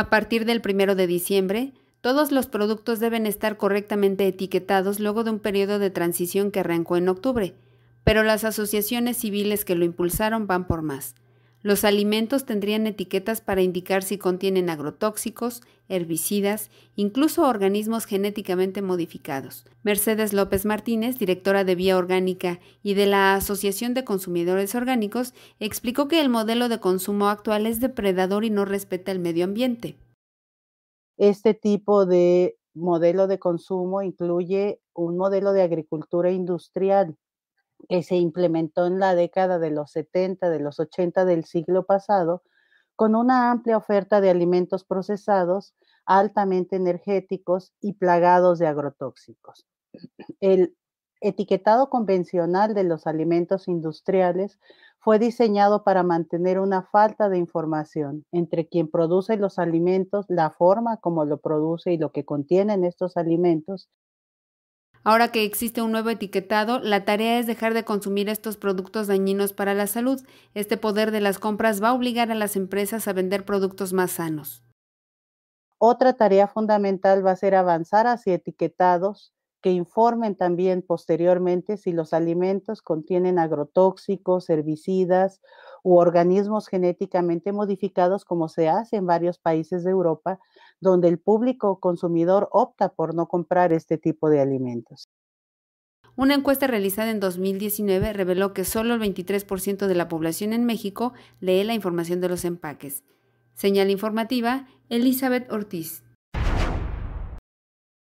A partir del 1 de diciembre, todos los productos deben estar correctamente etiquetados luego de un periodo de transición que arrancó en octubre, pero las asociaciones civiles que lo impulsaron van por más. Los alimentos tendrían etiquetas para indicar si contienen agrotóxicos, herbicidas, incluso organismos genéticamente modificados. Mercedes López Martínez, directora de Vía Orgánica y de la Asociación de Consumidores Orgánicos, explicó que el modelo de consumo actual es depredador y no respeta el medio ambiente. Este tipo de modelo de consumo incluye un modelo de agricultura industrial que se implementó en la década de los 70, de los 80 del siglo pasado, con una amplia oferta de alimentos procesados, altamente energéticos y plagados de agrotóxicos. El etiquetado convencional de los alimentos industriales fue diseñado para mantener una falta de información entre quien produce los alimentos, la forma como lo produce y lo que contienen estos alimentos, Ahora que existe un nuevo etiquetado, la tarea es dejar de consumir estos productos dañinos para la salud. Este poder de las compras va a obligar a las empresas a vender productos más sanos. Otra tarea fundamental va a ser avanzar hacia etiquetados que informen también posteriormente si los alimentos contienen agrotóxicos, herbicidas u organismos genéticamente modificados, como se hace en varios países de Europa, donde el público consumidor opta por no comprar este tipo de alimentos. Una encuesta realizada en 2019 reveló que solo el 23% de la población en México lee la información de los empaques. Señal informativa, Elizabeth Ortiz.